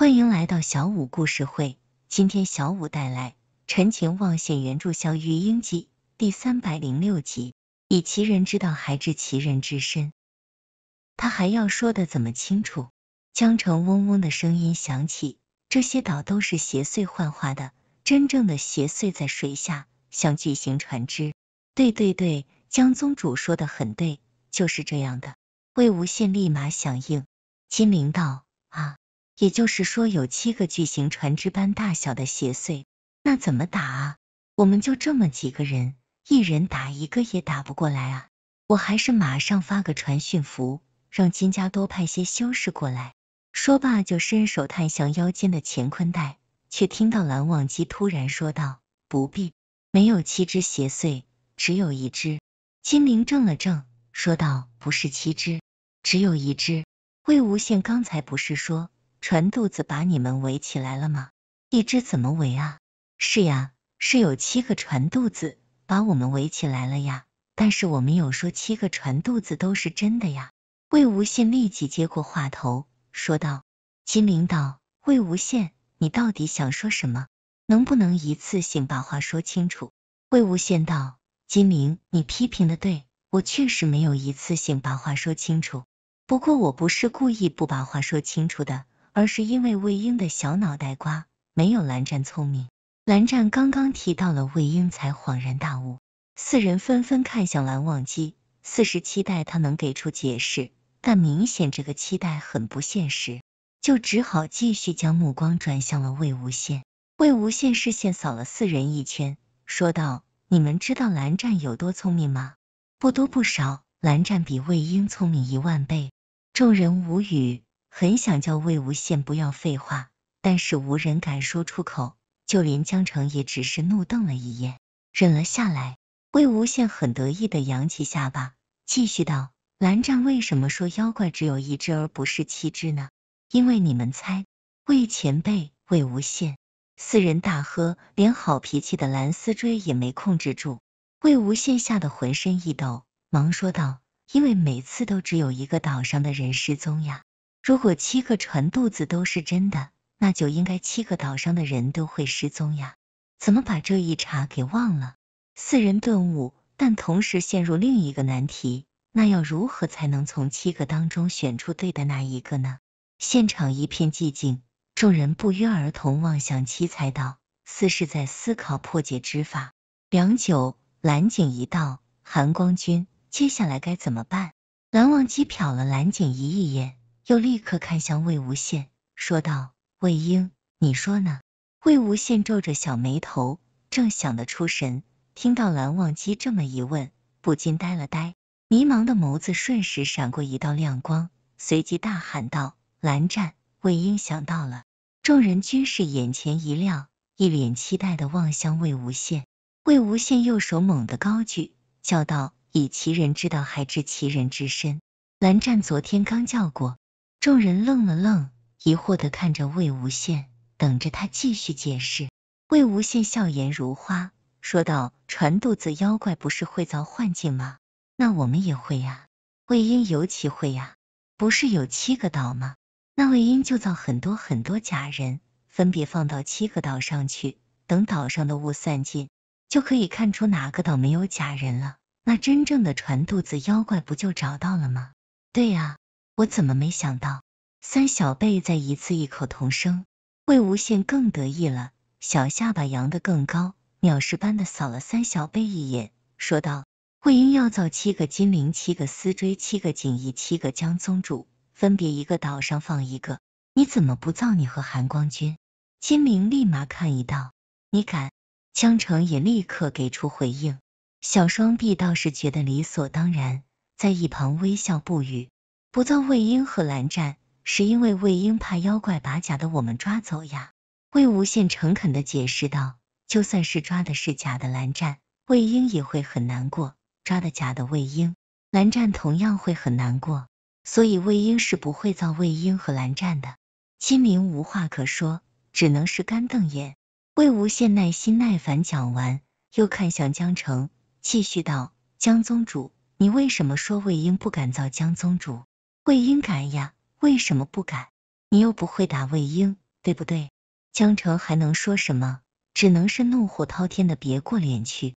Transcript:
欢迎来到小五故事会。今天小五带来《陈情望县》原著《肖玉英记》第三百零六集。以其人之道还治其人之身，他还要说的怎么清楚？江城嗡嗡的声音响起。这些岛都是邪祟幻化的，真正的邪祟在水下，像巨型船只。对对对，江宗主说的很对，就是这样的。魏无羡立马响应。金玲道。啊。也就是说，有七个巨型船只般大小的邪祟，那怎么打啊？我们就这么几个人，一人打一个也打不过来啊！我还是马上发个传讯符，让金家多派些修士过来。说罢，就伸手探向腰间的乾坤袋，却听到蓝忘机突然说道：“不必，没有七只邪祟，只有一只。”金灵怔了怔，说道：“不是七只，只有一只。”魏无羡刚才不是说？船肚子把你们围起来了吗？一只怎么围啊？是呀，是有七个船肚子把我们围起来了呀。但是我没有说七个船肚子都是真的呀。魏无羡立即接过话头说道：“金陵道，魏无羡，你到底想说什么？能不能一次性把话说清楚？”魏无羡道：“金明，你批评的对，我确实没有一次性把话说清楚。不过我不是故意不把话说清楚的。”而是因为魏婴的小脑袋瓜没有蓝湛聪明，蓝湛刚刚提到了魏婴，才恍然大悟。四人纷纷看向蓝忘机，似是期待他能给出解释，但明显这个期待很不现实，就只好继续将目光转向了魏无羡。魏无羡视线扫了四人一圈，说道：“你们知道蓝湛有多聪明吗？不多不少，蓝湛比魏婴聪明一万倍。”众人无语。很想叫魏无羡不要废话，但是无人敢说出口，就连江澄也只是怒瞪了一眼，忍了下来。魏无羡很得意的扬起下巴，继续道：“蓝湛为什么说妖怪只有一只而不是七只呢？因为你们猜，魏前辈，魏无羡四人大喝，连好脾气的蓝思追也没控制住。魏无羡吓得浑身一抖，忙说道：因为每次都只有一个岛上的人失踪呀。”如果七个船肚子都是真的，那就应该七个岛上的人都会失踪呀？怎么把这一茬给忘了？四人顿悟，但同时陷入另一个难题：那要如何才能从七个当中选出对的那一个呢？现场一片寂静，众人不约而同望向七彩岛，似是在思考破解之法。良久，蓝景一道：“韩光君，接下来该怎么办？”蓝忘机瞟了蓝景仪一眼。又立刻看向魏无羡，说道：“魏婴，你说呢？”魏无羡皱着小眉头，正想得出神，听到蓝忘机这么一问，不禁呆了呆，迷茫的眸子瞬时闪过一道亮光，随即大喊道：“蓝湛，魏婴想到了！”众人均是眼前一亮，一脸期待的望向魏无羡。魏无羡右手猛地高举，叫道：“以其人之道，还治其人之身。”蓝湛昨天刚叫过。众人愣了愣，疑惑的看着魏无羡，等着他继续解释。魏无羡笑颜如花，说道：“船肚子妖怪不是会造幻境吗？那我们也会呀，魏婴尤其会呀。不是有七个岛吗？那魏婴就造很多很多假人，分别放到七个岛上去。等岛上的雾散尽，就可以看出哪个岛没有假人了。那真正的船肚子妖怪不就找到了吗？对呀。”我怎么没想到？三小贝再一次异口同声。魏无羡更得意了，小下巴扬得更高，藐视般的扫了三小贝一眼，说道：“魏婴要造七个金陵，七个丝锥，七个锦衣，七个江宗主，分别一个岛上放一个。你怎么不造你和韩光君？”金陵立马看一道，你敢？江澄也立刻给出回应。小双臂倒是觉得理所当然，在一旁微笑不语。不造魏婴和蓝湛，是因为魏婴怕妖怪把假的我们抓走呀。魏无羡诚恳的解释道：“就算是抓的是假的蓝湛，魏婴也会很难过；抓的假的魏婴，蓝湛同样会很难过。所以魏婴是不会造魏婴和蓝湛的。”金明无话可说，只能是干瞪眼。魏无羡耐心耐烦讲完，又看向江澄，继续道：“江宗主，你为什么说魏婴不敢造江宗主？”魏婴敢呀？为什么不敢？你又不会打魏婴，对不对？江澄还能说什么？只能是怒火滔天的别过脸去。